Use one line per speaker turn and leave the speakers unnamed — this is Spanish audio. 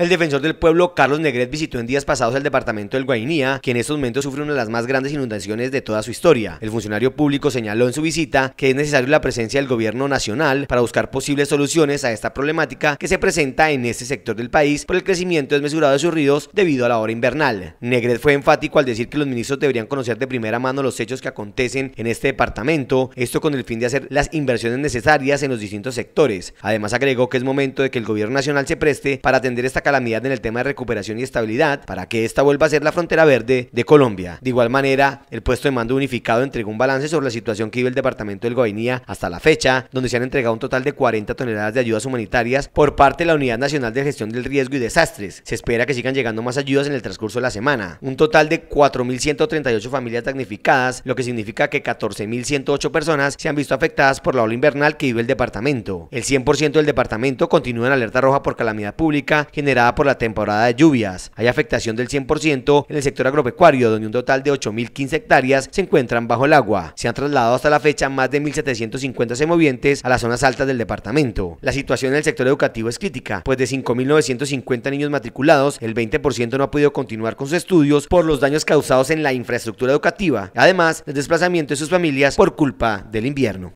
El defensor del pueblo Carlos Negret visitó en días pasados el departamento del Guainía, que en estos momentos sufre una de las más grandes inundaciones de toda su historia. El funcionario público señaló en su visita que es necesario la presencia del gobierno nacional para buscar posibles soluciones a esta problemática que se presenta en este sector del país por el crecimiento desmesurado de sus ríos debido a la hora invernal. Negret fue enfático al decir que los ministros deberían conocer de primera mano los hechos que acontecen en este departamento, esto con el fin de hacer las inversiones necesarias en los distintos sectores. Además agregó que es momento de que el gobierno nacional se preste para atender esta calamidad en el tema de recuperación y estabilidad para que esta vuelva a ser la frontera verde de Colombia. De igual manera, el puesto de mando unificado entregó un balance sobre la situación que vive el departamento del Guainía hasta la fecha, donde se han entregado un total de 40 toneladas de ayudas humanitarias por parte de la Unidad Nacional de Gestión del Riesgo y Desastres. Se espera que sigan llegando más ayudas en el transcurso de la semana. Un total de 4.138 familias damnificadas, lo que significa que 14.108 personas se han visto afectadas por la ola invernal que vive el departamento. El 100% del departamento continúa en alerta roja por calamidad pública, generando por la temporada de lluvias. Hay afectación del 100% en el sector agropecuario, donde un total de 8.015 hectáreas se encuentran bajo el agua. Se han trasladado hasta la fecha más de 1.750 semovientes a las zonas altas del departamento. La situación en el sector educativo es crítica, pues de 5.950 niños matriculados, el 20% no ha podido continuar con sus estudios por los daños causados en la infraestructura educativa, además del desplazamiento de sus familias por culpa del invierno.